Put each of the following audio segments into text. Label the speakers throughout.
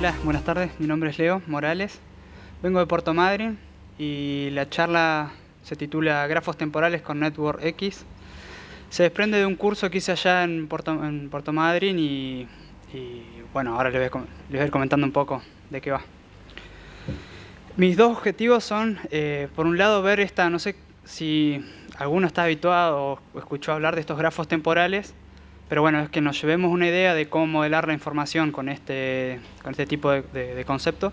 Speaker 1: Hola, buenas tardes. Mi nombre es Leo Morales. Vengo de Puerto Madryn y la charla se titula Grafos temporales con Network X. Se desprende de un curso que hice allá en Puerto, en Madryn y, bueno, ahora les voy, a, ir comentando un poco de qué va. Mis dos objetivos son, eh, por un lado, ver esta, no sé si alguno está habituado o escuchó hablar de estos grafos temporales, pero bueno, es que nos llevemos una idea de cómo modelar la información con este, con este tipo de, concepto.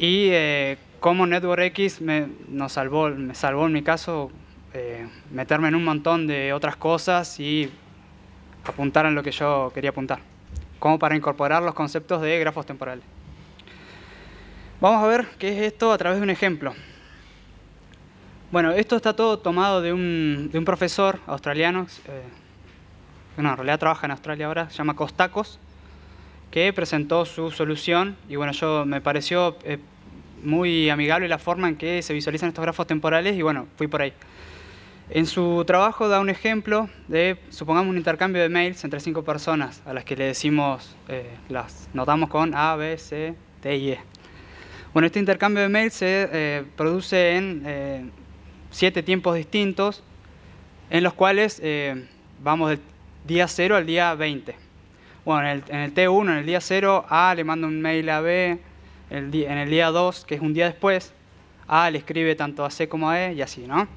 Speaker 1: Y eh, cómo NetworkX me, nos salvó, me salvó en mi caso eh, meterme en un montón de otras cosas y apuntar en lo que yo quería apuntar. Como para incorporar los conceptos de grafos temporales. Vamos a ver qué es esto a través de un ejemplo. Bueno, esto está todo tomado de un, de profesor australiano, eh, en realidad trabaja en Australia ahora, se llama Costacos, que presentó su solución y bueno, yo me pareció eh, muy amigable la forma en que se visualizan estos grafos temporales y bueno, fui por ahí. En su trabajo da un ejemplo de, supongamos, un intercambio de mails entre cinco personas a las que le decimos, eh, las notamos con A, B, C, D y E. Bueno, este intercambio de mails se eh, produce en siete tiempos distintos, en los cuales vamos del día 0 al día 20. Bueno, en el, T1, en el día 0, A le manda un mail a B, el, en el día 2, que es un día después, A le escribe tanto a C como a E y así, ¿no?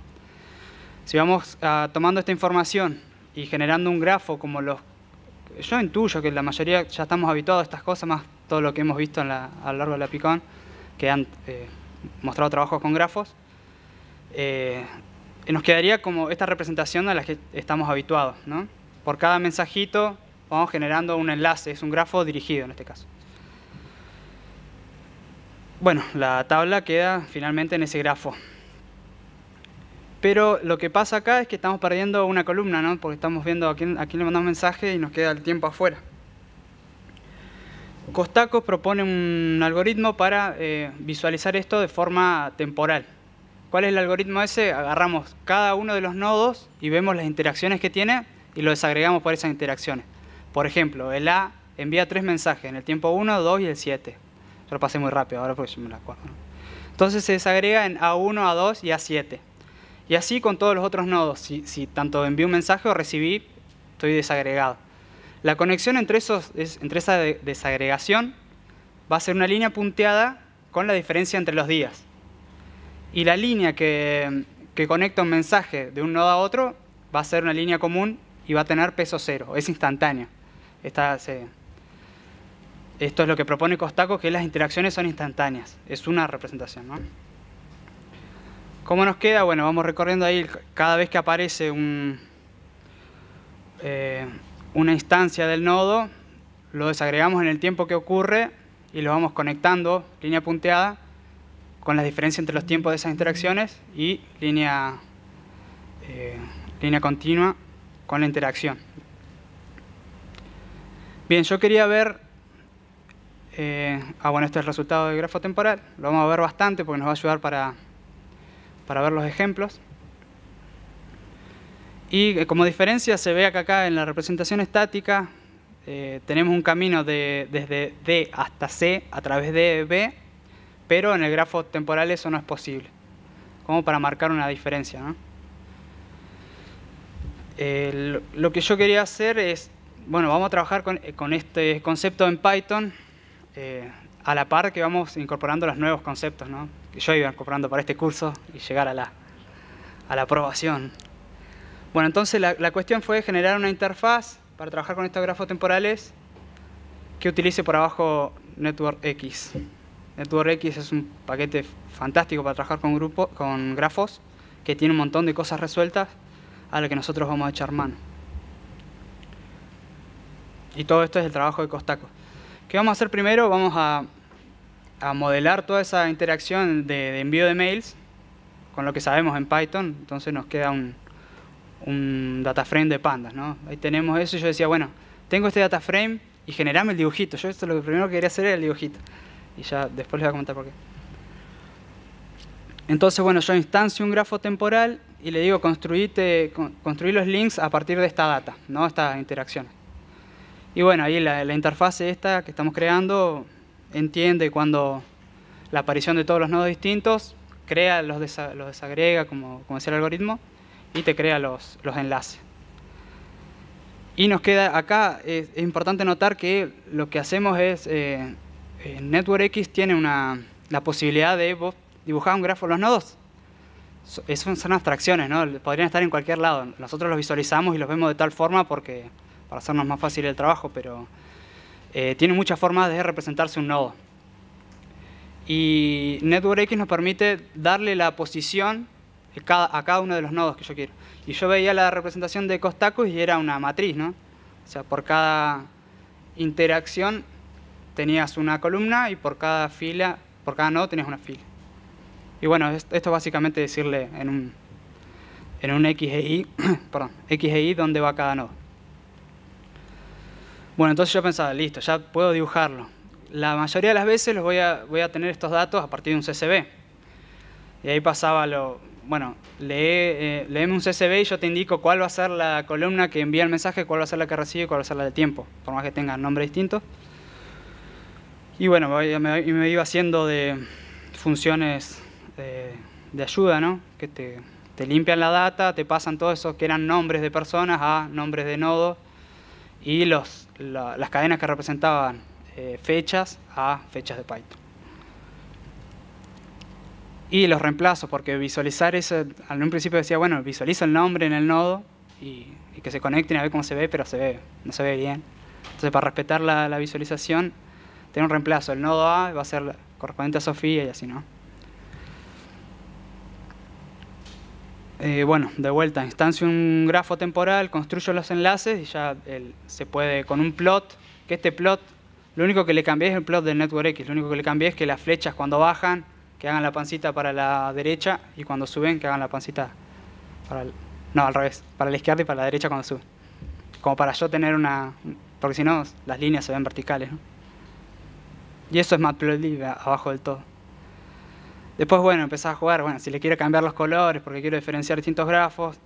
Speaker 1: Si vamos ah, tomando esta información y generando un grafo como los... Yo intuyo que la mayoría ya estamos habituados a estas cosas, más todo lo que hemos visto a lo largo de la Picón, que han eh, mostrado trabajos con grafos. Eh, nos quedaría como esta representación a la que estamos habituados, ¿no? Por cada mensajito vamos generando un enlace, es un grafo dirigido en este caso. Bueno, la tabla queda finalmente en ese grafo. Pero lo que pasa acá es que estamos perdiendo una columna, ¿no? Porque estamos viendo a quién, a quién le mandamos mensaje y nos queda el tiempo afuera. Costacos propone un algoritmo para eh, visualizar esto de forma temporal. ¿Cuál es el algoritmo ese? Agarramos cada uno de los nodos y vemos las interacciones que tiene y lo desagregamos por esas interacciones. Por ejemplo, el A envía tres mensajes en el tiempo 1, 2 y el 7. Yo lo pasé muy rápido ahora porque yo me lo acuerdo. Entonces se desagrega en A1, A2 y A7. Y así con todos los otros nodos. Si, si tanto envío un mensaje o recibí, estoy desagregado. La conexión entre, esos, entre esa desagregación va a ser una línea punteada con la diferencia entre los días. Y la línea que, que conecta un mensaje de un nodo a otro va a ser una línea común y va a tener peso cero, es instantáneo. Esta, esto es lo que propone Costaco, que las interacciones son instantáneas. Es una representación, ¿Cómo nos queda? Bueno, vamos recorriendo ahí cada vez que aparece un, eh, una instancia del nodo, lo desagregamos en el tiempo que ocurre y lo vamos conectando, línea punteada, con la diferencia entre los tiempos de esas interacciones y línea, eh, línea continua con la interacción. Bien, yo quería ver... Eh, ah, bueno, este es el resultado del grafo temporal. Lo vamos a ver bastante porque nos va a ayudar para, ver los ejemplos. Y eh, como diferencia se ve acá, acá en la representación estática eh, tenemos un camino de, desde D hasta C a través de B, pero en el grafo temporal eso no es posible, como para marcar una diferencia. ¿no? Eh, lo que yo quería hacer es, bueno, vamos a trabajar con, eh, este concepto en Python eh, a la par que vamos incorporando los nuevos conceptos, ¿no? Que yo iba incorporando para este curso y llegar a la, a aprobación. Bueno, entonces la, la cuestión fue generar una interfaz para trabajar con estos grafos temporales que utilice por abajo NetworkX. NetworkX es un paquete fantástico para trabajar con, grupos, con grafos que tiene un montón de cosas resueltas a lo que nosotros vamos a echar mano. Y todo esto es el trabajo de Costaco. ¿Qué vamos a hacer primero? Vamos a, modelar toda esa interacción de, envío de mails con lo que sabemos en Python. Entonces nos queda un, data frame de pandas. ¿no? Ahí tenemos eso y yo decía, bueno, tengo este data frame y generame el dibujito. Yo esto lo primero que quería hacer era el dibujito. Y ya después les voy a comentar por qué. Entonces, bueno, yo instancio un grafo temporal y le digo construite, construir los links a partir de esta data, ¿no? esta interacción. Y bueno, ahí la, la interfase esta que estamos creando entiende cuando la aparición de todos los nodos distintos, crea, los, los desagrega, como, como, decía el algoritmo, y te crea los, los enlaces. Y nos queda acá, es, importante notar que lo que hacemos es, eh, eh, NetworkX tiene una, la posibilidad de dibujar un grafo de los nodos son, abstracciones, ¿no? Podrían estar en cualquier lado. Nosotros los visualizamos y los vemos de tal forma porque para hacernos más fácil el trabajo, pero eh, tiene muchas formas de representarse un nodo. Y NetworkX nos permite darle la posición a cada, uno de los nodos que yo quiero. Y yo veía la representación de Costacus y era una matriz, ¿no? O sea, por cada interacción tenías una columna y por cada fila, por cada nodo tenías una fila. Y bueno, esto básicamente decirle en un, en un X e Y, perdón, X Y dónde va cada nodo. Bueno, entonces yo pensaba, listo, ya puedo dibujarlo. La mayoría de las veces los voy a, voy a tener estos datos a partir de un CCB. Y ahí pasaba lo, bueno, lee, eh, un CCB y yo te indico cuál va a ser la columna que envía el mensaje, cuál va a ser la que recibe y cuál va a ser la de tiempo, por más que tengan nombre distinto. Y bueno, me, me iba haciendo de funciones de ayuda, ¿no? Que te, te, limpian la data, te pasan todos esos que eran nombres de personas a nombres de nodos y los, las cadenas que representaban eh, fechas a fechas de Python. Y los reemplazos, porque visualizar eso, en un principio decía, bueno, visualizo el nombre en el nodo y, que se conecten a ver cómo se ve, pero se ve, no se ve bien. Entonces, para respetar la, visualización, tiene un reemplazo. El nodo A va a ser correspondiente a Sofía y así, ¿no? Eh, bueno, de vuelta, instancio un grafo temporal, construyo los enlaces y ya se puede con un plot, que este plot, lo único que le cambié es el plot del Network X, lo único que le cambié es que las flechas cuando bajan, que hagan la pancita para la derecha y cuando suben, que hagan la pancita para el, no, al revés, para la izquierda y para la derecha cuando suben. Como para yo tener una, porque si no, las líneas se ven verticales. Y eso es matplotlib abajo del todo. Después, bueno, empezás a jugar, bueno, si le quiero cambiar los colores porque quiero diferenciar distintos grafos,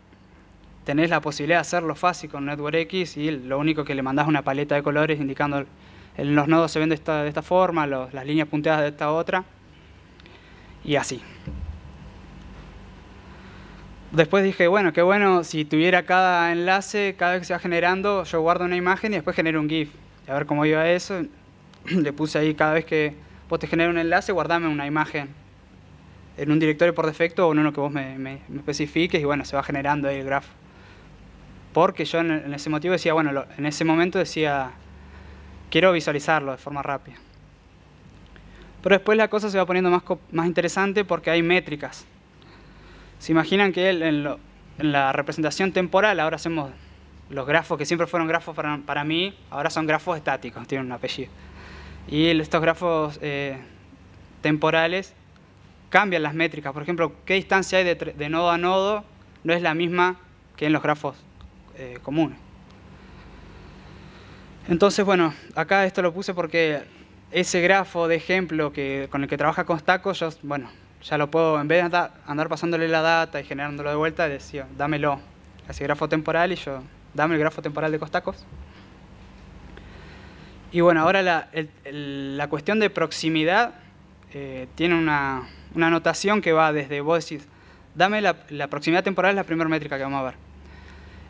Speaker 1: tenés la posibilidad de hacerlo fácil con NetworkX y lo único que le mandás una paleta de colores indicando en los nodos se ven de esta, forma, las líneas punteadas de esta otra, y así. Después dije, bueno, qué bueno, si tuviera cada enlace, cada vez que se va generando, yo guardo una imagen y después genero un GIF. a ver cómo iba eso, le puse ahí cada vez que vos te generas un enlace, guardame una imagen en un directorio por defecto o en uno que vos me, especifiques y bueno, se va generando ahí el grafo. Porque yo en, ese motivo decía, bueno, en ese momento decía, quiero visualizarlo de forma rápida. Pero después la cosa se va poniendo más, más interesante porque hay métricas. Se imaginan que en, la representación temporal, ahora hacemos los grafos que siempre fueron grafos para, para mí, ahora son grafos estáticos, tienen un apellido. Y estos grafos eh, temporales cambian las métricas. Por ejemplo, qué distancia hay de, nodo a nodo no es la misma que en los grafos eh, comunes. Entonces, bueno, acá esto lo puse porque ese grafo de ejemplo que, con el que trabaja Costacos, yo, bueno, ya lo puedo, en vez de andar pasándole la data y generándolo de vuelta, decía, dámelo, ese grafo temporal, y yo, dame el grafo temporal de Costacos. Y bueno, ahora la, cuestión de proximidad eh, tiene una, una anotación que va desde vos decís, dame la, proximidad temporal es la primera métrica que vamos a ver.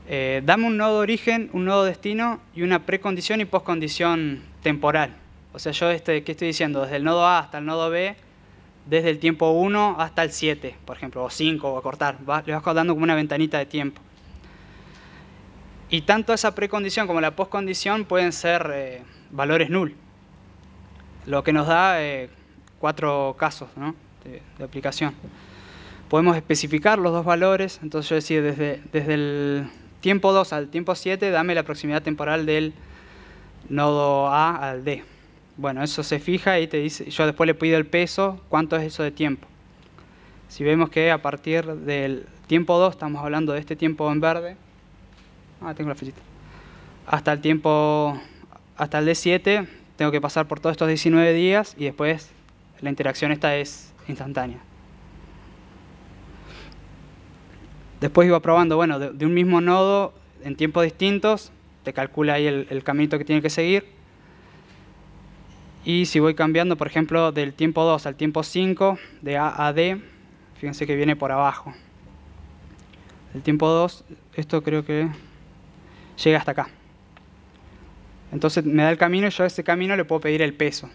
Speaker 1: Eh, dame un nodo origen, un nodo destino y una precondición y poscondición temporal. O sea, yo este, ¿qué estoy diciendo? Desde el nodo A hasta el nodo B, desde el tiempo 1 hasta el 7, por ejemplo, o 5, o a cortar. le vas dando como una ventanita de tiempo. Y tanto esa precondición como la poscondición pueden ser eh, valores null, lo que nos da eh, cuatro casos. ¿no? Este, de, aplicación. Podemos especificar los dos valores, entonces yo decía desde, desde el tiempo 2 al tiempo 7, dame la proximidad temporal del nodo A al D. Bueno, eso se fija y te dice, yo después le pido el peso, cuánto es eso de tiempo. Si vemos que a partir del tiempo 2, estamos hablando de este tiempo en verde, ah, tengo la hasta el tiempo, hasta el D7, tengo que pasar por todos estos 19 días y después la interacción esta es instantánea. Después iba probando, bueno, de, un mismo nodo en tiempos distintos, te calcula ahí el, camino caminito que tiene que seguir. Y si voy cambiando, por ejemplo, del tiempo 2 al tiempo 5, de A a D, fíjense que viene por abajo. El tiempo 2, esto creo que llega hasta acá. Entonces me da el camino y yo a ese camino le puedo pedir el peso.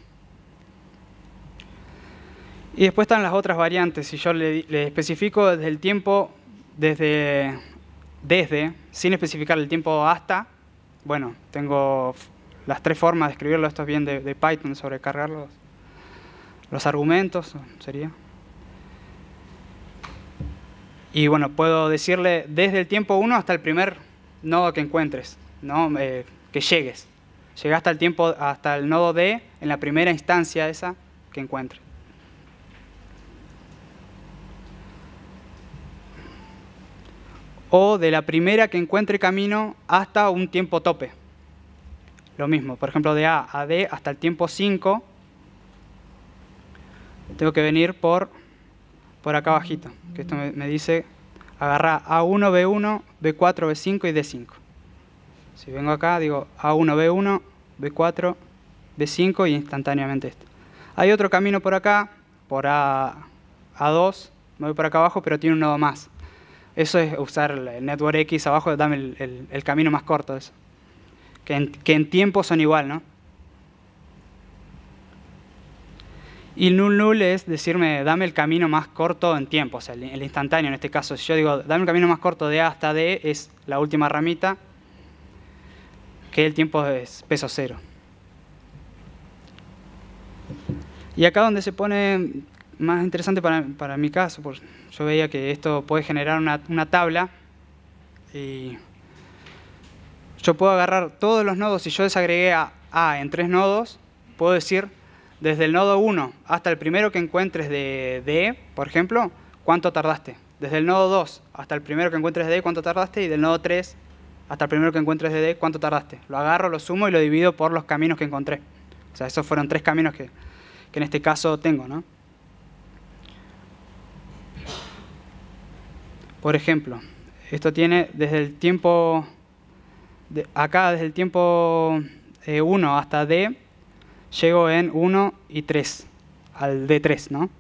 Speaker 1: Y después están las otras variantes. Si yo le, especifico desde el tiempo, desde, desde, sin especificar el tiempo hasta, bueno, tengo las tres formas de escribirlo. Esto es bien de, Python, sobrecargar los, los argumentos, sería. Y bueno, puedo decirle desde el tiempo 1 hasta el primer nodo que encuentres, ¿no? Eh, que llegues. Llega hasta el tiempo, hasta el nodo D en la primera instancia esa que encuentres. o de la primera que encuentre camino hasta un tiempo tope. Lo mismo, por ejemplo, de A a D hasta el tiempo 5, tengo que venir por, por acá bajito, que esto me, dice agarrar A1, B1, B4, B5 y D5. Si vengo acá, digo A1, B1, B4, B5 y instantáneamente esto. Hay otro camino por acá, por A, A2, me voy por acá abajo, pero tiene un nodo más. Eso es usar el network X abajo, dame el, camino más corto. Eso. Que, en, tiempo son igual, ¿no? Y null null es decirme, dame el camino más corto en tiempo, o sea, el, instantáneo en este caso. Si yo digo, dame el camino más corto de A hasta D, es la última ramita, que el tiempo es peso cero. Y acá donde se pone más interesante para, para mi caso, porque yo veía que esto puede generar una, tabla y yo puedo agarrar todos los nodos, si yo desagregué a A en tres nodos, puedo decir desde el nodo 1 hasta el primero que encuentres de D, e, por ejemplo, cuánto tardaste. Desde el nodo 2 hasta el primero que encuentres de D, e, cuánto tardaste. Y del nodo 3 hasta el primero que encuentres de D, cuánto tardaste. Lo agarro, lo sumo y lo divido por los caminos que encontré. O sea, esos fueron tres caminos que, que en este caso tengo, ¿no? Por ejemplo, esto tiene desde el tiempo, de acá desde el tiempo 1 eh, hasta D, llego en 1 y 3, al D3, ¿no?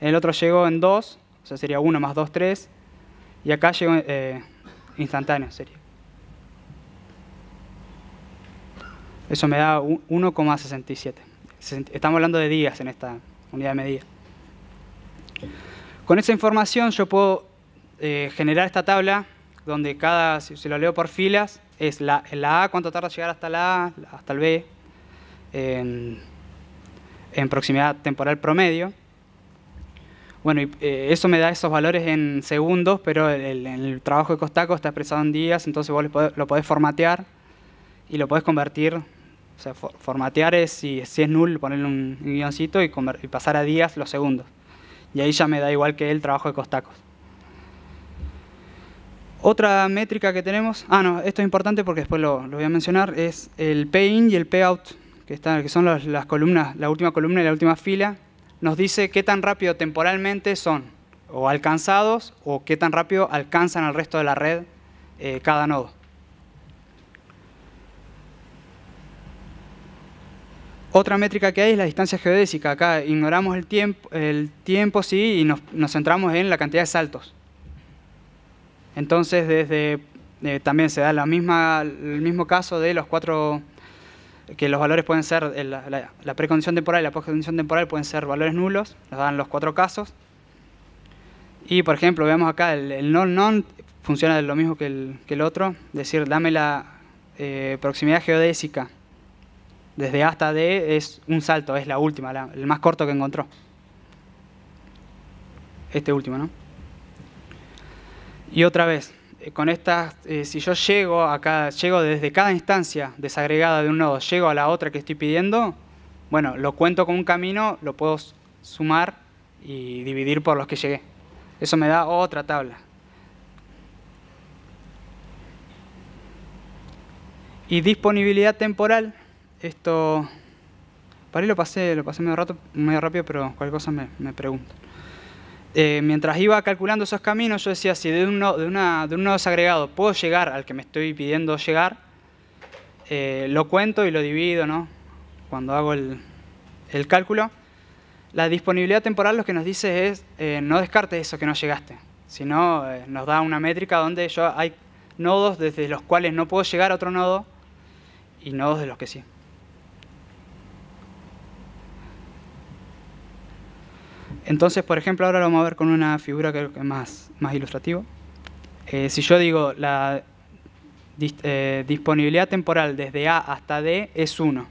Speaker 1: El otro llegó en 2, o sea, sería 1 más 2, 3, y acá llego eh, instantáneo, sería. Eso me da 1,67. Estamos hablando de días en esta unidad de medida. Con esa información yo puedo eh, generar esta tabla donde cada, si, lo leo por filas, es la, la A, cuánto tarda llegar hasta la A, hasta el B, en, proximidad temporal promedio. Bueno, y, eh, eso me da esos valores en segundos, pero el, trabajo de Costaco está expresado en días, entonces vos lo podés, formatear y lo podés convertir. O sea, formatear es, si, es null, ponerle un, guioncito y, y pasar a días los segundos. Y ahí ya me da igual que el trabajo de Costacos. Otra métrica que tenemos, ah no, esto es importante porque después lo, voy a mencionar, es el pay-in y el pay-out, que, están, que son las, columnas, la última columna y la última fila, nos dice qué tan rápido temporalmente son o alcanzados o qué tan rápido alcanzan al resto de la red eh, cada nodo. Otra métrica que hay es la distancia geodésica. Acá ignoramos el tiempo, el tiempo sí, y nos centramos en la cantidad de saltos. Entonces, desde eh, también se da la misma, el mismo caso de los cuatro, que los valores pueden ser, eh, la, precondición temporal y la postcondición temporal pueden ser valores nulos, nos dan los cuatro casos. Y por ejemplo, vemos acá el, non-non funciona lo mismo que el, otro, es decir, dame la eh, proximidad geodésica. Desde hasta D es un salto, es la última, el más corto que encontró. Este último, ¿no? Y otra vez, eh, con estas, eh, si yo llego cada llego desde cada instancia desagregada de un nodo, llego a la otra que estoy pidiendo, bueno, lo cuento con un camino, lo puedo sumar y dividir por los que llegué. Eso me da otra tabla. Y disponibilidad temporal, esto, para lo pasé, lo pasé medio, rápido, pero cualquier cosa me, me pregunto. Eh, mientras iba calculando esos caminos, yo decía, si de un, nodo, de, una, de un nodo desagregado puedo llegar al que me estoy pidiendo llegar, eh, lo cuento y lo divido, ¿no? Cuando hago el, cálculo. La disponibilidad temporal lo que nos dice es, eh, no descartes eso que no llegaste, sino nos da una métrica donde yo hay nodos desde los cuales no puedo llegar a otro nodo y nodos de los que sí. Entonces, por ejemplo, ahora lo vamos a ver con una figura que es más, más ilustrativa. Eh, si yo digo la eh, disponibilidad temporal desde A hasta D es 1,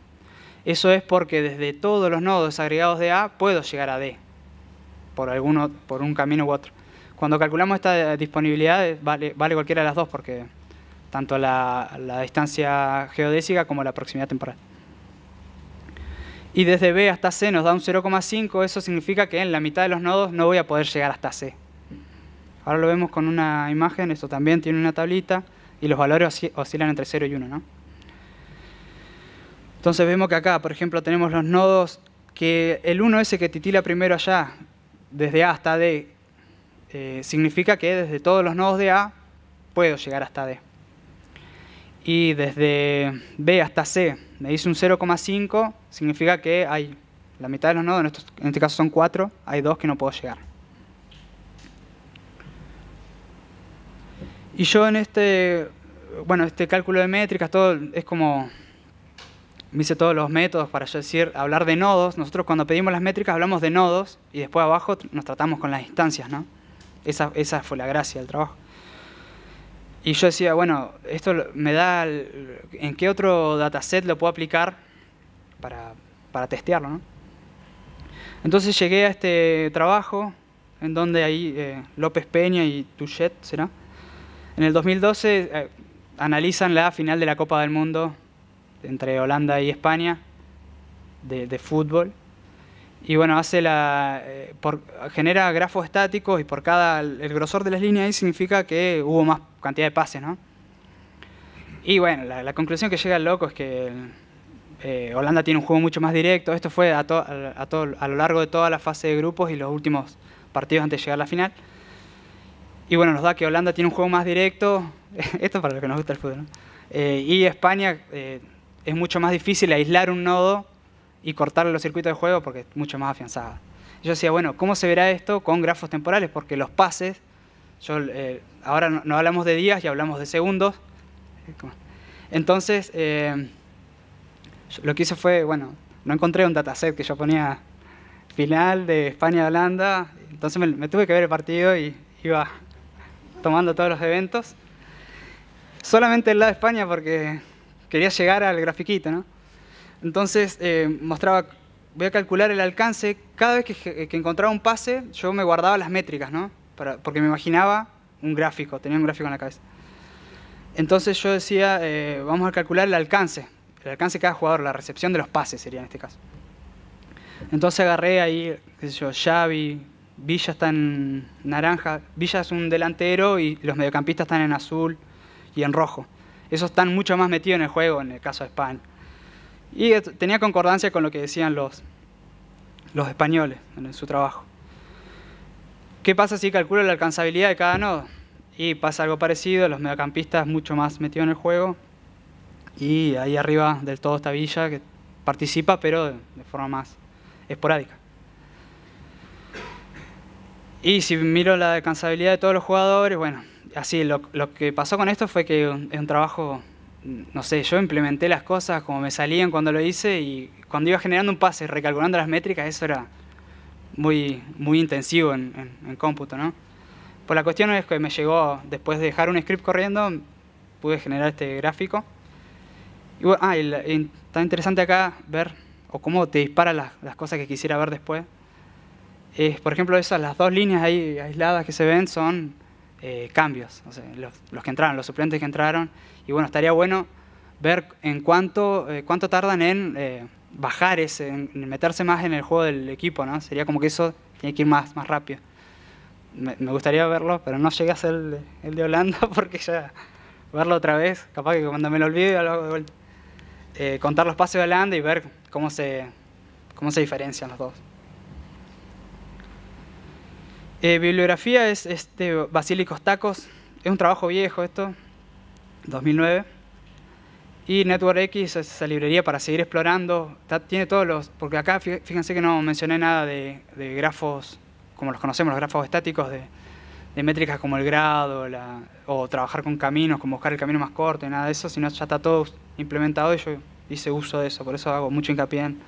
Speaker 1: eso es porque desde todos los nodos agregados de A puedo llegar a D, por, alguno, por un camino u otro. Cuando calculamos esta eh, disponibilidad vale, vale cualquiera de las dos, porque tanto la distancia geodésica como la proximidad temporal y desde B hasta C nos da un 0,5, eso significa que en la mitad de los nodos no voy a poder llegar hasta C. Ahora lo vemos con una imagen, esto también tiene una tablita y los valores oscilan entre 0 y 1. ¿no? Entonces vemos que acá, por ejemplo, tenemos los nodos que el 1 ese que titila primero allá, desde A hasta D, eh, significa que desde todos los nodos de A puedo llegar hasta D. Y desde B hasta C me dice un 0,5 significa que hay la mitad de los nodos, en, este caso son cuatro, hay dos que no puedo llegar. Y yo en este, bueno, este cálculo de métricas, todo es como, me hice todos los métodos para yo decir, hablar de nodos. Nosotros cuando pedimos las métricas hablamos de nodos y después abajo nos tratamos con las instancias, ¿no? Esa, esa fue la gracia del trabajo. Y yo decía, bueno, esto me da, ¿en qué otro dataset lo puedo aplicar para, para testearlo. ¿no? Entonces llegué a este trabajo, en donde ahí eh, López Peña y Tuchet, ¿será? En el 2012 eh, analizan la final de la Copa del Mundo entre Holanda y España de, fútbol. Y bueno, hace la, eh, por, genera grafos estáticos y por cada el grosor de las líneas ahí significa que hubo más cantidad de pases, ¿no? Y bueno, la, conclusión que llega el loco es que eh, Holanda tiene un juego mucho más directo. Esto fue a, a, lo largo de toda la fase de grupos y los últimos partidos antes de llegar a la final. Y bueno, nos da que Holanda tiene un juego más directo. esto es para los que nos gusta el fútbol. Eh, y España eh, es mucho más difícil aislar un nodo y cortar los circuitos de juego porque es mucho más afianzada. Yo decía, bueno, ¿cómo se verá esto con grafos temporales? Porque los pases, ahora no, no, hablamos de días y hablamos de segundos. Entonces, lo que hice fue, bueno, no encontré un dataset que yo ponía final de España-Holanda, entonces me, tuve que ver el partido y iba tomando todos los eventos. Solamente el lado de España porque quería llegar al grafiquito, ¿no? Entonces eh, mostraba, voy a calcular el alcance, cada vez que, encontraba un pase yo me guardaba las métricas, ¿no? porque me imaginaba un gráfico, tenía un gráfico en la cabeza. Entonces yo decía, eh, vamos a calcular el alcance, el alcance de cada jugador, la recepción de los pases sería en este caso. Entonces agarré ahí, qué sé yo, Xavi, Villa está en naranja, Villa es un delantero y los mediocampistas están en azul y en rojo. Esos están mucho más metidos en el juego en el caso de España. Y tenía concordancia con lo que decían los, los españoles en su trabajo. ¿Qué pasa si calculo la alcanzabilidad de cada nodo? Y pasa algo parecido, los mediocampistas mucho más metidos en el juego, y ahí arriba del todo está Villa, que participa, pero de forma más esporádica. Y si miro la alcanzabilidad de todos los jugadores, bueno, así, lo, que pasó con esto fue que es un, trabajo, no sé, yo implementé las cosas como me salían cuando lo hice y cuando iba generando un pase, recalculando las métricas, eso era muy, muy intensivo en, en cómputo, ¿no? Pues la cuestión es que me llegó, después de dejar un script corriendo, pude generar este gráfico ah, está interesante acá ver, o cómo te dispara las, las cosas que quisiera ver después. Es por ejemplo, esas, las dos líneas ahí aisladas que se ven son eh, cambios, los, los, que entraron, los suplentes que entraron. Y bueno, estaría bueno ver en cuánto, eh, cuánto tardan en eh, bajar ese, en meterse más en el juego del equipo, ¿no? Sería como que eso tiene que ir más, más rápido. Me, gustaría verlo, pero no llegué a hacer el de, el de Holanda porque ya verlo otra vez, capaz que cuando me lo olvide lo hago de vuelta. Eh, contar los pases de Holanda y ver cómo se, cómo se diferencian los dos. Eh, bibliografía es este Basílicos Tacos, es un trabajo viejo esto, 2009. Y Network X es esa librería para seguir explorando, tiene todos los, porque acá fíjense que no mencioné nada de, de grafos, como los conocemos, los grafos estáticos de, de métricas como el grado o trabajar con caminos, como buscar el camino más corto nada de eso, sino ya está todo implementado y yo hice uso de eso, por eso hago mucho hincapié en,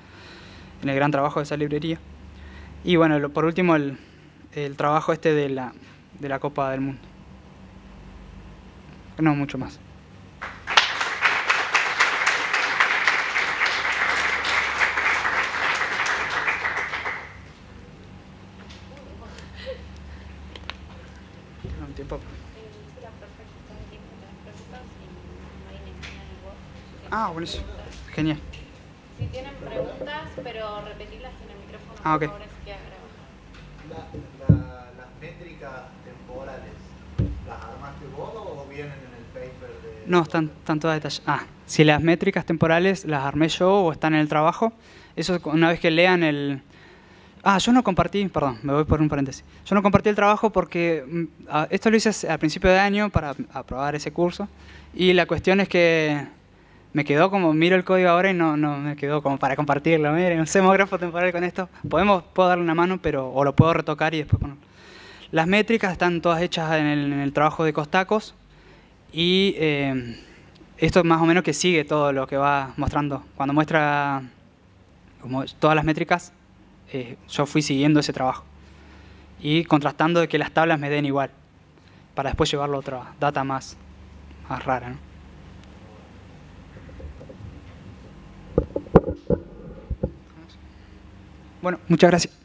Speaker 1: el gran trabajo de esa librería. Y bueno, por último, el, el, trabajo este de la, de la Copa del Mundo. No, mucho más. Ah, buenísimo. Genial. Si tienen preguntas, pero repetirlas en el micrófono, ah, okay. ahora sí la, la, las métricas temporales, ¿las armaste vos o vienen en el paper de.? No, están, están todas detalladas. Ah, si las métricas temporales las armé yo o están en el trabajo, eso una vez que lean el Ah, yo no compartí, perdón, me voy por un paréntesis. Yo no compartí el trabajo porque mm, ah, esto lo hice al principio de año para aprobar ese curso y la cuestión es que me quedó como, miro el código ahora y no, no me quedó como para compartirlo. Miren, un semógrafo temporal con esto. Podemos, puedo darle una mano, pero, o lo puedo retocar y después Las métricas están todas hechas en el, trabajo de Costacos y esto eh, esto más o menos que sigue todo lo que va mostrando. Cuando muestra como todas las métricas, eh, yo fui siguiendo ese trabajo y contrastando de que las tablas me den igual para después llevarlo a otra data más, rara. Bueno, muchas gracias.